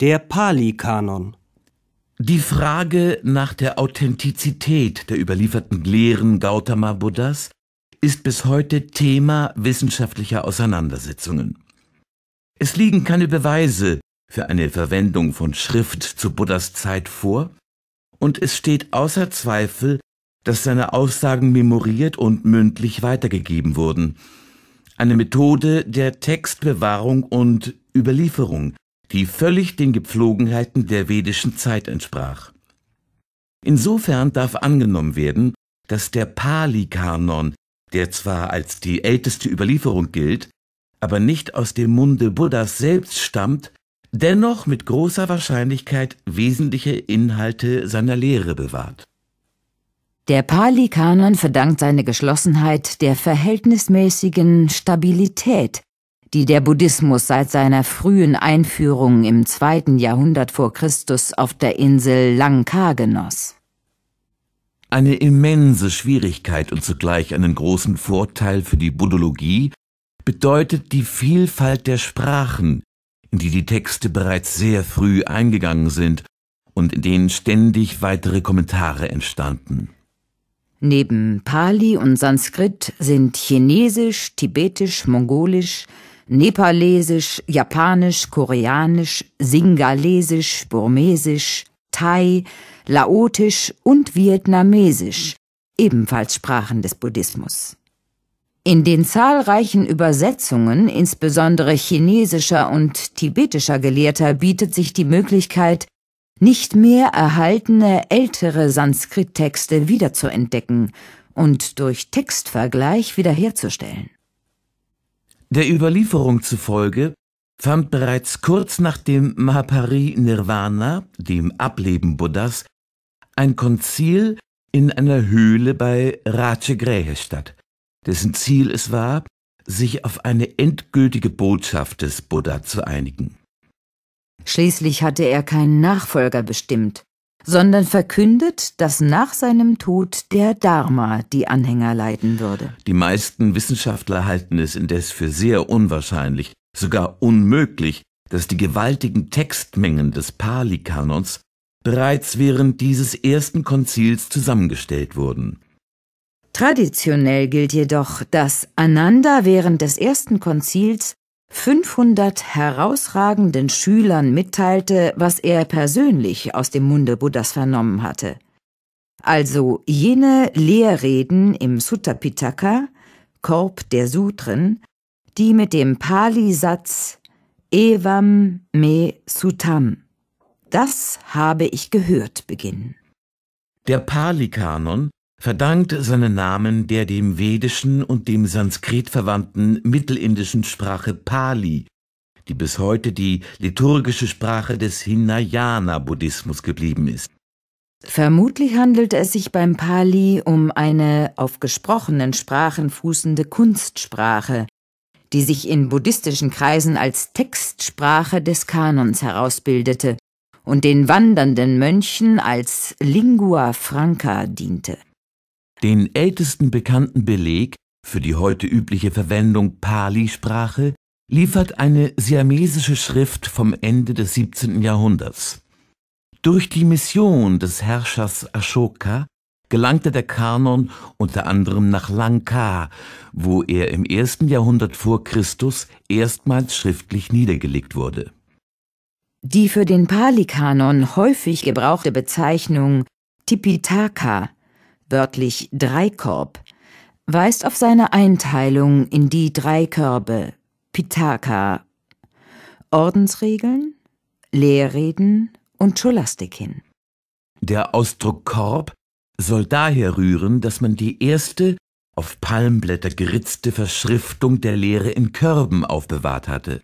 Der Pali-Kanon. Die Frage nach der Authentizität der überlieferten Lehren Gautama Buddhas ist bis heute Thema wissenschaftlicher Auseinandersetzungen. Es liegen keine Beweise für eine Verwendung von Schrift zu Buddhas Zeit vor, und es steht außer Zweifel, dass seine Aussagen memoriert und mündlich weitergegeben wurden. Eine Methode der Textbewahrung und Überlieferung, die völlig den Gepflogenheiten der vedischen Zeit entsprach. Insofern darf angenommen werden, dass der Pali-Kanon, der zwar als die älteste Überlieferung gilt, aber nicht aus dem Munde Buddhas selbst stammt, dennoch mit großer Wahrscheinlichkeit wesentliche Inhalte seiner Lehre bewahrt. Der Pali-Kanon verdankt seine Geschlossenheit der verhältnismäßigen Stabilität die der Buddhismus seit seiner frühen Einführung im zweiten Jahrhundert vor Christus auf der Insel Lanka genoss. Eine immense Schwierigkeit und zugleich einen großen Vorteil für die Buddhologie bedeutet die Vielfalt der Sprachen, in die die Texte bereits sehr früh eingegangen sind und in denen ständig weitere Kommentare entstanden. Neben Pali und Sanskrit sind Chinesisch, Tibetisch, Mongolisch, Nepalesisch, Japanisch, Koreanisch, Singalesisch, Burmesisch, Thai, Laotisch und Vietnamesisch, ebenfalls Sprachen des Buddhismus. In den zahlreichen Übersetzungen, insbesondere chinesischer und tibetischer Gelehrter, bietet sich die Möglichkeit, nicht mehr erhaltene ältere Sanskrittexte wiederzuentdecken und durch Textvergleich wiederherzustellen. Der Überlieferung zufolge fand bereits kurz nach dem Mahapari-Nirvana, dem Ableben Buddhas, ein Konzil in einer Höhle bei Rajagreha statt, dessen Ziel es war, sich auf eine endgültige Botschaft des Buddha zu einigen. Schließlich hatte er keinen Nachfolger bestimmt sondern verkündet, dass nach seinem Tod der Dharma die Anhänger leiden würde. Die meisten Wissenschaftler halten es indes für sehr unwahrscheinlich, sogar unmöglich, dass die gewaltigen Textmengen des Pali-Kanons bereits während dieses ersten Konzils zusammengestellt wurden. Traditionell gilt jedoch, dass Ananda während des ersten Konzils 500 herausragenden Schülern mitteilte, was er persönlich aus dem Munde Buddhas vernommen hatte. Also jene Lehrreden im Sutta Pitaka, Korb der Sutren, die mit dem Pali-Satz Evam me Sutam, das habe ich gehört, beginnen. Der Pali-Kanon verdankt seinen Namen der dem vedischen und dem Sanskrit verwandten mittelindischen Sprache Pali, die bis heute die liturgische Sprache des Hinayana-Buddhismus geblieben ist. Vermutlich handelte es sich beim Pali um eine auf gesprochenen Sprachen fußende Kunstsprache, die sich in buddhistischen Kreisen als Textsprache des Kanons herausbildete und den wandernden Mönchen als Lingua Franca diente. Den ältesten bekannten Beleg für die heute übliche Verwendung Pali-Sprache liefert eine siamesische Schrift vom Ende des 17. Jahrhunderts. Durch die Mission des Herrschers Ashoka gelangte der Kanon unter anderem nach Lanka, wo er im ersten Jahrhundert vor Christus erstmals schriftlich niedergelegt wurde. Die für den Pali-Kanon häufig gebrauchte Bezeichnung Tipitaka wörtlich Dreikorb, weist auf seine Einteilung in die drei Körbe, Pitaka, Ordensregeln, Lehrreden und Scholastik hin. Der Ausdruck Korb soll daher rühren, dass man die erste auf Palmblätter geritzte Verschriftung der Lehre in Körben aufbewahrt hatte.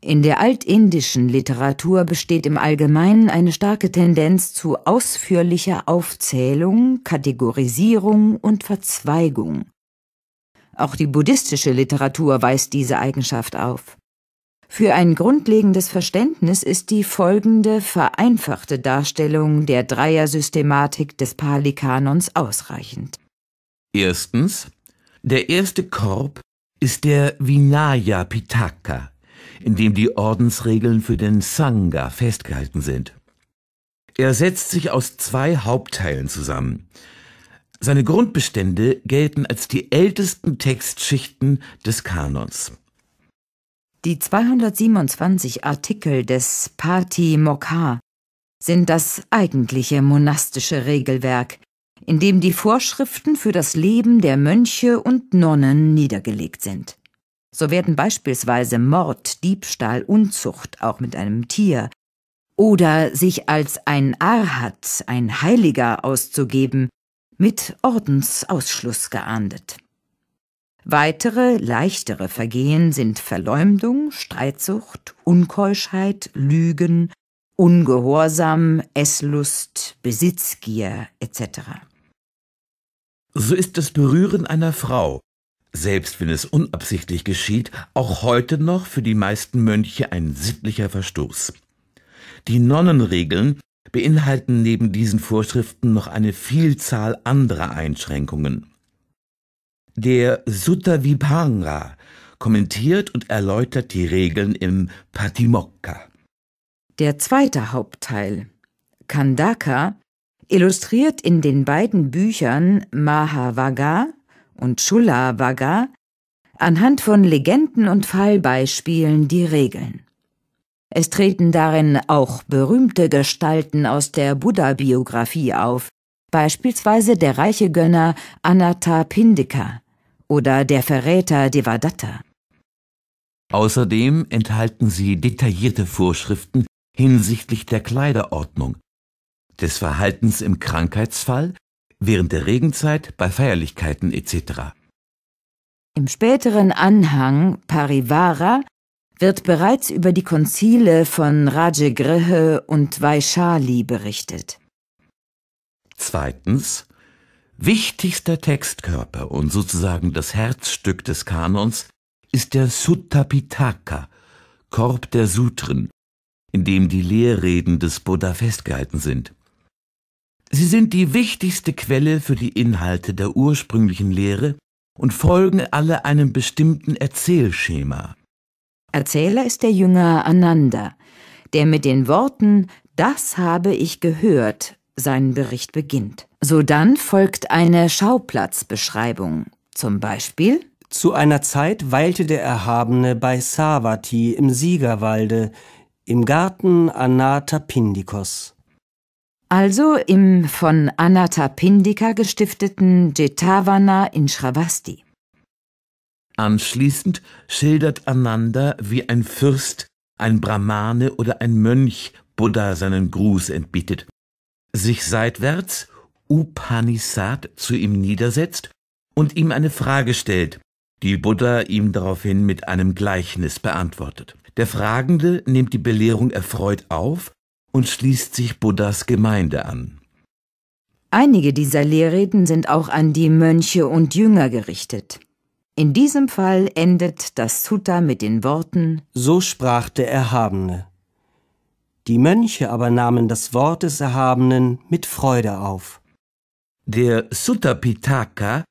In der altindischen Literatur besteht im Allgemeinen eine starke Tendenz zu ausführlicher Aufzählung, Kategorisierung und Verzweigung. Auch die buddhistische Literatur weist diese Eigenschaft auf. Für ein grundlegendes Verständnis ist die folgende vereinfachte Darstellung der Dreier-Systematik des Pali-Kanons ausreichend. Erstens. Der erste Korb ist der Vinaya Pitaka, in dem die Ordensregeln für den Sangha festgehalten sind. Er setzt sich aus zwei Hauptteilen zusammen. Seine Grundbestände gelten als die ältesten Textschichten des Kanons. Die 227 Artikel des Pati Mokha sind das eigentliche monastische Regelwerk, in dem die Vorschriften für das Leben der Mönche und Nonnen niedergelegt sind. So werden beispielsweise Mord, Diebstahl, Unzucht auch mit einem Tier oder sich als ein Arhat, ein Heiliger auszugeben, mit Ordensausschluss geahndet. Weitere, leichtere Vergehen sind Verleumdung, Streitsucht, Unkeuschheit, Lügen, Ungehorsam, Esslust, Besitzgier etc. So ist das Berühren einer Frau selbst wenn es unabsichtlich geschieht, auch heute noch für die meisten Mönche ein sittlicher Verstoß. Die Nonnenregeln beinhalten neben diesen Vorschriften noch eine Vielzahl anderer Einschränkungen. Der Sutta Vipanga kommentiert und erläutert die Regeln im Patimokka. Der zweite Hauptteil, Kandaka, illustriert in den beiden Büchern Mahavaga und Schulla-Wagga anhand von Legenden und Fallbeispielen die Regeln. Es treten darin auch berühmte Gestalten aus der Buddha-Biografie auf, beispielsweise der reiche Gönner Anatta Pindika oder der Verräter Devadatta. Außerdem enthalten sie detaillierte Vorschriften hinsichtlich der Kleiderordnung, des Verhaltens im Krankheitsfall während der Regenzeit, bei Feierlichkeiten etc. Im späteren Anhang Parivara wird bereits über die Konzile von Rajagriha und Vaishali berichtet. Zweitens, wichtigster Textkörper und sozusagen das Herzstück des Kanons ist der Suttapitaka, Korb der Sutren, in dem die Lehrreden des Buddha festgehalten sind. Sie sind die wichtigste Quelle für die Inhalte der ursprünglichen Lehre und folgen alle einem bestimmten Erzählschema. Erzähler ist der Jünger Ananda, der mit den Worten Das habe ich gehört seinen Bericht beginnt. Sodann folgt eine Schauplatzbeschreibung, zum Beispiel Zu einer Zeit weilte der Erhabene bei Savati im Siegerwalde, im Garten Anathapindikos. Also im von Anatapindika gestifteten Jetavana in Shravasti. Anschließend schildert Ananda, wie ein Fürst, ein Brahmane oder ein Mönch Buddha seinen Gruß entbietet, sich seitwärts Upanishad zu ihm niedersetzt und ihm eine Frage stellt, die Buddha ihm daraufhin mit einem Gleichnis beantwortet. Der Fragende nimmt die Belehrung erfreut auf und schließt sich Buddhas Gemeinde an. Einige dieser Lehrreden sind auch an die Mönche und Jünger gerichtet. In diesem Fall endet das Sutta mit den Worten So sprach der Erhabene. Die Mönche aber nahmen das Wort des Erhabenen mit Freude auf. Der Sutta Pitaka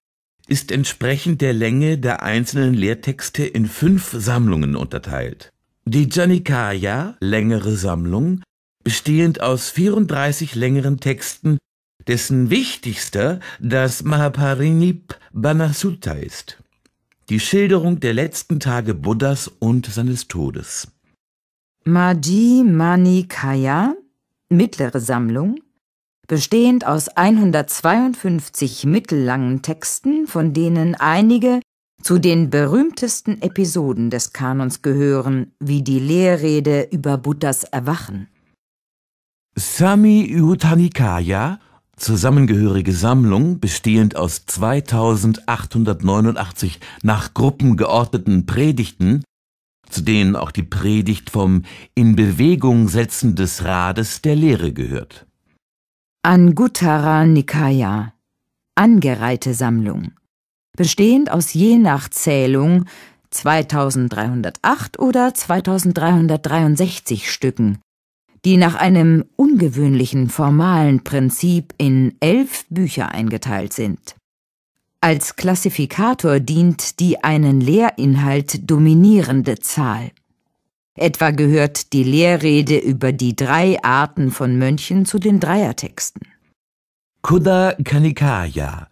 ist entsprechend der Länge der einzelnen Lehrtexte in fünf Sammlungen unterteilt. Die Janikaya, längere Sammlung, bestehend aus 34 längeren Texten, dessen wichtigster das Mahaparinip Banasutta ist. Die Schilderung der letzten Tage Buddhas und seines Todes. Manikaya, mittlere Sammlung, bestehend aus 152 mittellangen Texten, von denen einige zu den berühmtesten Episoden des Kanons gehören, wie die Lehrrede über Buddhas Erwachen. Sami Samyuttanakaya, zusammengehörige Sammlung, bestehend aus 2889 nach Gruppen geordneten Predigten, zu denen auch die Predigt vom In Bewegung setzen des Rades der Lehre gehört. Anguttara Nikaya, angereihte Sammlung, bestehend aus je nach Zählung 2308 oder 2363 Stücken, die nach einem ungewöhnlichen formalen Prinzip in elf Bücher eingeteilt sind. Als Klassifikator dient die einen Lehrinhalt dominierende Zahl. Etwa gehört die Lehrrede über die drei Arten von Mönchen zu den Dreiertexten. Kuddha Kanikaya,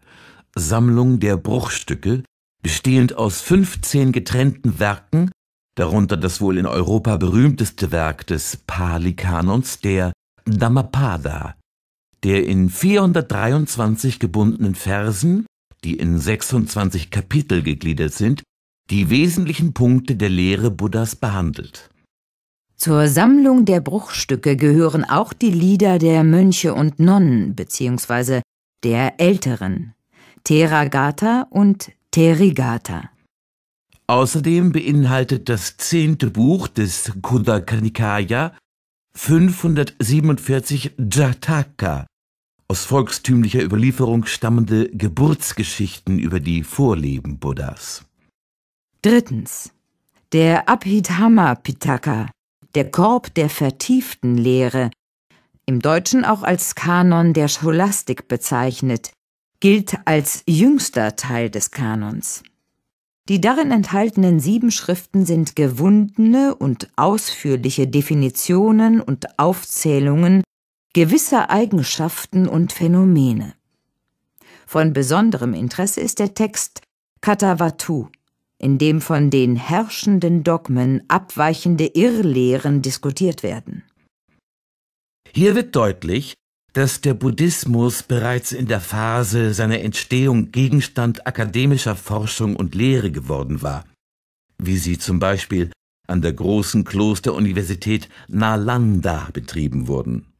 Sammlung der Bruchstücke, bestehend aus 15 getrennten Werken darunter das wohl in Europa berühmteste Werk des Pali-Kanons, der Dhammapada, der in 423 gebundenen Versen, die in 26 Kapitel gegliedert sind, die wesentlichen Punkte der Lehre Buddhas behandelt. Zur Sammlung der Bruchstücke gehören auch die Lieder der Mönche und Nonnen bzw. der Älteren, Theragata und Terigata. Außerdem beinhaltet das zehnte Buch des Kundaka Nikaya 547 Jataka, aus volkstümlicher Überlieferung stammende Geburtsgeschichten über die Vorleben Buddhas. Drittens. Der Abhidhamma Pitaka, der Korb der vertieften Lehre, im Deutschen auch als Kanon der Scholastik bezeichnet, gilt als jüngster Teil des Kanons. Die darin enthaltenen sieben Schriften sind gewundene und ausführliche Definitionen und Aufzählungen gewisser Eigenschaften und Phänomene. Von besonderem Interesse ist der Text Katavatu, in dem von den herrschenden Dogmen abweichende Irrlehren diskutiert werden. Hier wird deutlich, dass der Buddhismus bereits in der Phase seiner Entstehung Gegenstand akademischer Forschung und Lehre geworden war, wie sie zum Beispiel an der großen Klosteruniversität Nalanda betrieben wurden.